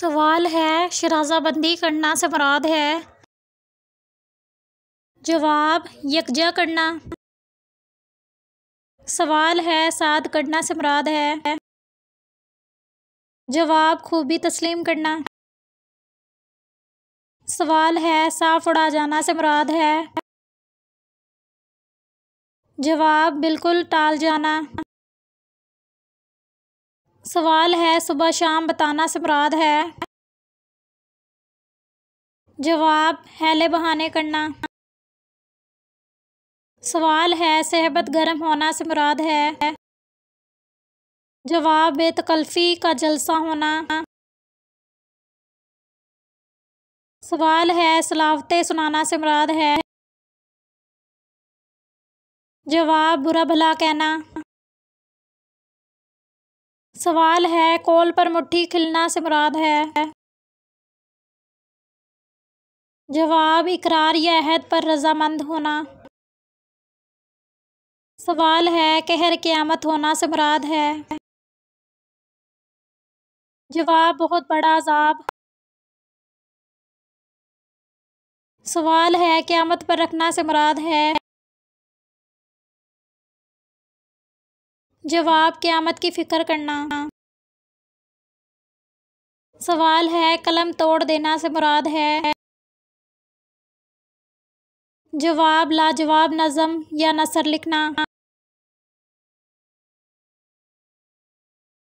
سوال ہے شرازہ بندی کرنا سے مراد ہے جواب یکجا کرنا کرنا سوال ہے ہے ساتھ سے مراد جواب خوبی تسلیم کرنا سوال ہے صاف اڑا جانا سے مراد ہے جواب بالکل ٹال جانا سوال ہے صبح شام بتانا مراد ہے جواب ہیلے بہانے کرنا سوال ہے صحبت گرم ہونا مراد ہے جواب بے تکلفی کا جلسہ ہونا سوال ہے سلاوتیں سنانا مراد ہے جواب برا بھلا کہنا سوال ہے کول پر مٹھی کھلنا سے مراد ہے جواب اقرار یا عہد پر رضامند ہونا سوال ہے قیامت ہونا سے مراد ہے جواب بہت بڑا عذاب سوال ہے قیامت پر رکھنا سے مراد ہے جواب قیامت کی فکر کرنا سوال ہے قلم توڑ دینا سے مراد ہے جواب لاجواب نظم یا نثر لکھنا